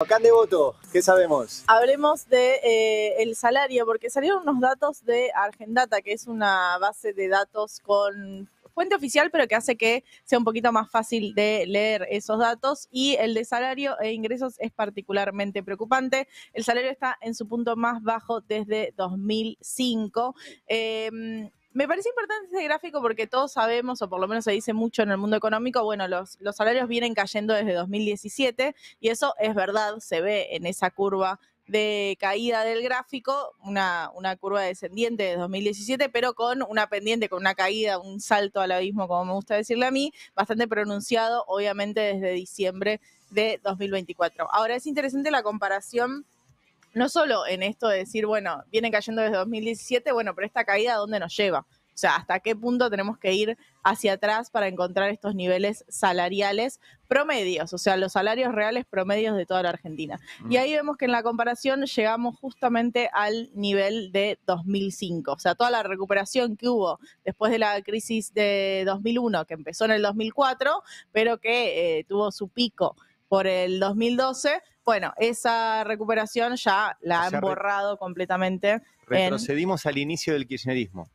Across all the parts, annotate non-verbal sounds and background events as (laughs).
Acá de voto, ¿qué sabemos? Hablemos de eh, salario, porque salieron unos datos de Argendata, que es una base de datos con fuente oficial, pero que hace que sea un poquito más fácil de leer esos datos. Y el de salario e ingresos es particularmente preocupante. El salario está en su punto más bajo desde 2005. Me parece importante este gráfico porque todos sabemos, o por lo menos se dice mucho en el mundo económico, bueno, los, salarios vienen cayendo desde 2017 y eso es verdad, se ve en esa curva de caída del gráfico, una, curva descendiente de 2017, pero con una pendiente, con una caída, un salto al abismo, como me gusta decirle a mí, bastante pronunciado, obviamente desde diciembre de 2024. Ahora es interesante la comparación, no solo en esto de decir, bueno, vienen cayendo desde 2017, bueno, pero esta caída, ¿a dónde nos lleva? O sea, hasta qué punto tenemos que ir hacia atrás para encontrar estos niveles salariales promedios, o sea, los salarios reales promedios de toda la Argentina. Y mm. ahí vemos que en la comparación llegamos justamente al nivel de 2005, o sea, toda la recuperación que hubo después de la crisis de 2001, que empezó en el 2004, pero que eh, tuvo su pico por el 2012, bueno, esa recuperación ya la han borrado completamente. Retrocedimos al inicio del kirchnerismo.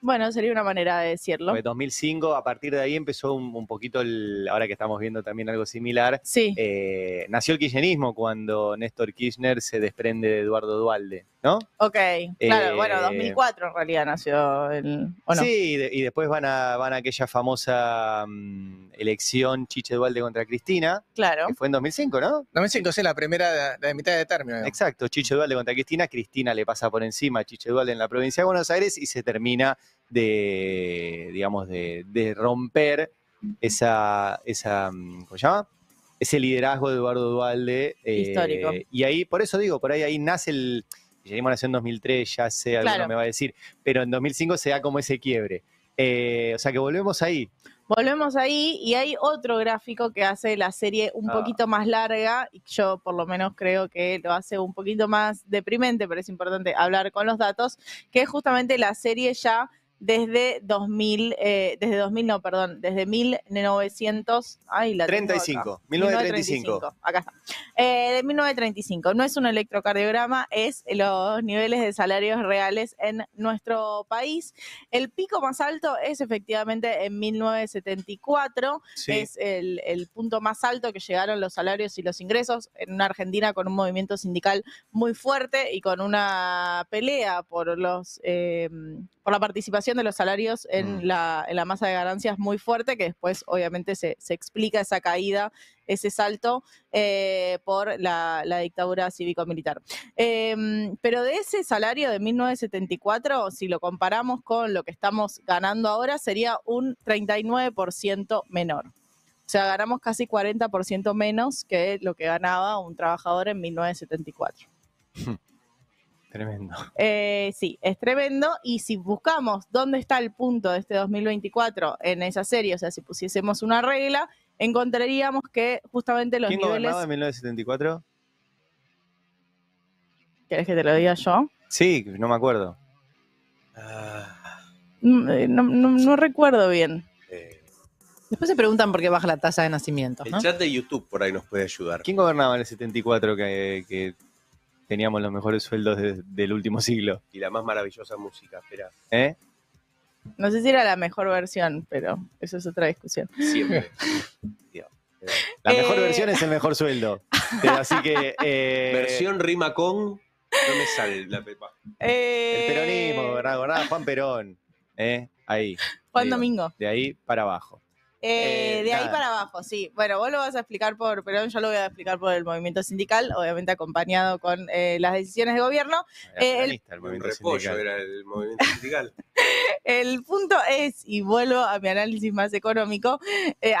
Bueno, sería una manera de decirlo. En 2005, a partir de ahí empezó un, poquito, el, ahora que estamos viendo también algo similar, sí. Eh, nació el kirchnerismo cuando Néstor Kirchner se desprende de Eduardo Dualde. Ok, claro, bueno, 2004 eh, en realidad nació el... Sí, y, después van a, van aquella famosa mm, elección Chiche Dualde contra Cristina. Claro. Que fue en 2005, ¿no? 2005, es la primera, de mitad de término. Exacto, Chiche Dualde contra Cristina, Cristina le pasa por encima a Chiche Dualde en la provincia de Buenos Aires y se termina de, digamos, de, de romper esa, esa, mm, ¿cómo se llama? Ese liderazgo de Eduardo Dualde. Eh, Histórico. Y ahí, por eso digo, por ahí, ahí nace el a nació en 2003, ya sé, algo me va a decir, pero en 2005 se da como ese quiebre. Eh, o sea que volvemos ahí. Volvemos ahí y hay otro gráfico que hace la serie un ah. poquito más larga y yo por lo menos creo que lo hace un poquito más deprimente, pero es importante hablar con los datos, que es justamente la serie ya desde 2000, eh, desde 2000, no, perdón, desde 1900, ay, la 35, 1935. 1935. Acá está. Eh, de 1935. No es un electrocardiograma, es los niveles de salarios reales en nuestro país. El pico más alto es efectivamente en 1974. Es el, punto más alto que llegaron los salarios y los ingresos en una Argentina con un movimiento sindical muy fuerte y con una pelea por los eh, por la participación de los salarios mm. en, la, masa de ganancias muy fuerte, que después obviamente se, explica esa caída, ese salto eh, por la, dictadura cívico-militar. Em, pero de ese salario de 1974, si lo comparamos con lo que estamos ganando ahora, sería un 39% menor. O sea, ganamos casi 40% menos que lo que ganaba un trabajador en 1974. Tremendo. Eh, sí, es tremendo. Y si buscamos dónde está el punto de este 2024 en esa serie, o sea, si pusiésemos una regla, encontraríamos que justamente los ¿Quién gobernaba en 1974? Quieres que te lo diga yo? Sí, no me acuerdo. Mm, eh, no, recuerdo bien. Eh. Después se preguntan por qué baja la tasa de nacimiento. El chat de YouTube por ahí nos puede ayudar. ¿Quién gobernaba en el 74 que, que teníamos los mejores sueldos del último siglo. Y la más maravillosa música, espera, ¿Eh? No sé si era la mejor versión, pero eso es otra discusión. siempre. (laughs) La eh. mejor versión es el mejor sueldo. así que. Eh, versión rima con. No me sale la pepa. El peronismo, ¿verdad? Juan Perón. Ahí. Juan Domingo. De ahí para abajo. Eh, de ahí para abajo, sí. Bueno, vos lo vas a explicar por pero yo lo voy a explicar por el movimiento sindical, obviamente acompañado con eh, las decisiones de gobierno. Eh, el movimiento sindical. (laughs) el punto es, y vuelvo a mi análisis más económico,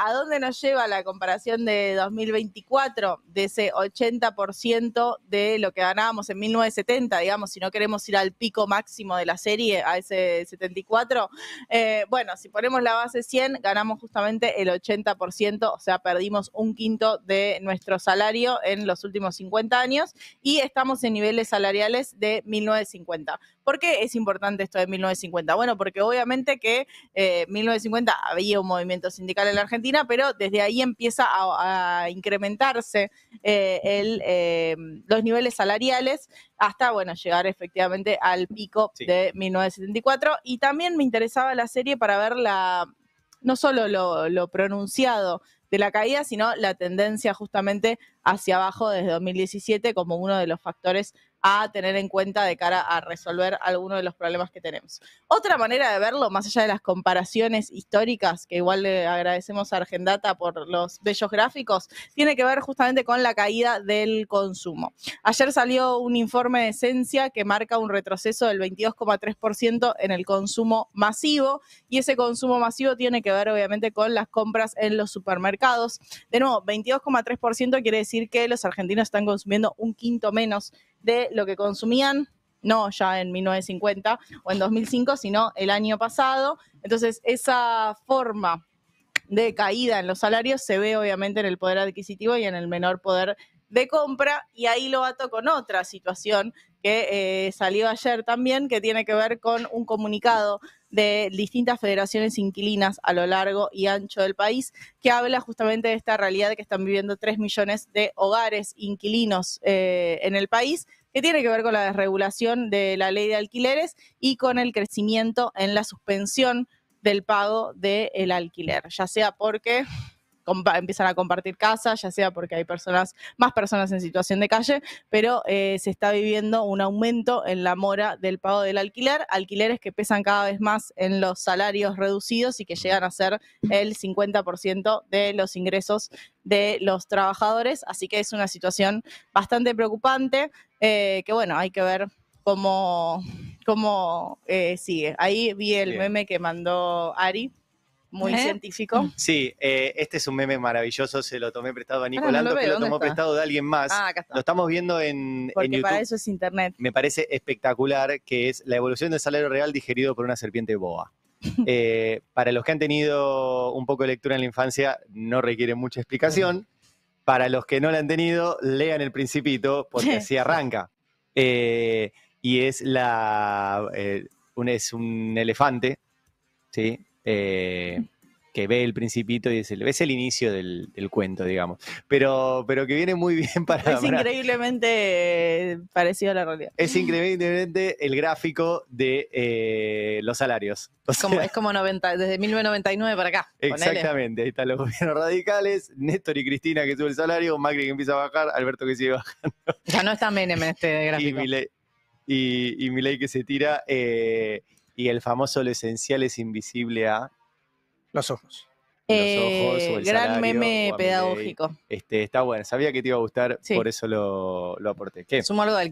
¿a dónde nos lleva la comparación de 2024 de ese 80% de lo que ganábamos en 1970, digamos, si no queremos ir al pico máximo de la serie, a ese 74? bueno, si ponemos la base 100, ganamos justamente el 80%, o sea, perdimos un quinto de nuestro salario en los últimos 50 años y estamos en niveles salariales de 1950. ¿Por qué es importante esto de 1950? Bueno, porque obviamente que eh, en 1950 había un movimiento sindical en la Argentina, pero desde ahí empieza a, incrementarse eh, em, los niveles salariales hasta, bueno, llegar efectivamente al pico de 1974. Y también me interesaba la serie para ver la no solo lo, lo pronunciado, de la caída, sino la tendencia justamente hacia abajo desde 2017 como uno de los factores a tener en cuenta de cara a resolver alguno de los problemas que tenemos. Otra manera de verlo, más allá de las comparaciones históricas, que igual le agradecemos a Argendata por los bellos gráficos, tiene que ver justamente con la caída del consumo. Ayer salió un informe de Esencia que marca un retroceso del 22,3% en el consumo masivo y ese consumo masivo tiene que ver obviamente con las compras en los supermercados de nuevo, 22,3% quiere decir que los argentinos están consumiendo un quinto menos de lo que consumían no ya en 1950 o en 2005, sino el año pasado. Entonces, esa forma de caída en los salarios se ve obviamente en el poder adquisitivo y en el menor poder de compra y ahí lo ato con otra situación que eh, salió ayer también, que tiene que ver con un comunicado de distintas federaciones inquilinas a lo largo y ancho del país, que habla justamente de esta realidad que están viviendo 3 millones de hogares inquilinos eh, en el país, que tiene que ver con la desregulación de la ley de alquileres y con el crecimiento en la suspensión del pago del el alquiler, ya sea porque empiezan a compartir casas, ya sea porque hay personas, más personas en situación de calle, pero eh, se está viviendo un aumento en la mora del pago del alquiler, alquileres que pesan cada vez más en los salarios reducidos y que llegan a ser el 50% de los ingresos de los trabajadores, así que es una situación bastante preocupante, eh, que bueno, hay que ver cómo, cómo eh, sigue. Ahí vi el meme que mandó Ari, muy ¿Eh? científico. Mm. Sí, eh, este es un meme maravilloso, se lo tomé prestado a Nicolando, lo que lo tomó prestado de alguien más. Ah, acá está. Lo estamos viendo en, Porque para eso es internet. Me parece espectacular que es la evolución del salario real digerido por una serpiente boa. (laughs) Eh, para los que han tenido un poco de lectura en la infancia, no requiere mucha explicación. Para los que no la han tenido, lean el principito, porque (laughs) así arranca. y es la un, es un elefante, ¿sí? Eh, que ve el principito y es el, es el inicio del, cuento, digamos. Pero, pero que viene muy bien para... Es increíblemente eh, parecido a la realidad. Es increíblemente el gráfico de eh, los salarios. como, es como 90, desde 1999 para acá. Exactamente, ahí están los gobiernos radicales, Néstor y Cristina que sube el salario, Macri que empieza a bajar, Alberto que sigue (laughs) bajando. Ya no está Menem este gráfico. Y, Miley, y, que se tira y el famoso lo esencial es invisible a los ojos. Los ojos o eh, el gran meme pedagógico. Este, está bueno, sabía que te iba a gustar, por eso lo, lo aporté. ¿Qué? algo de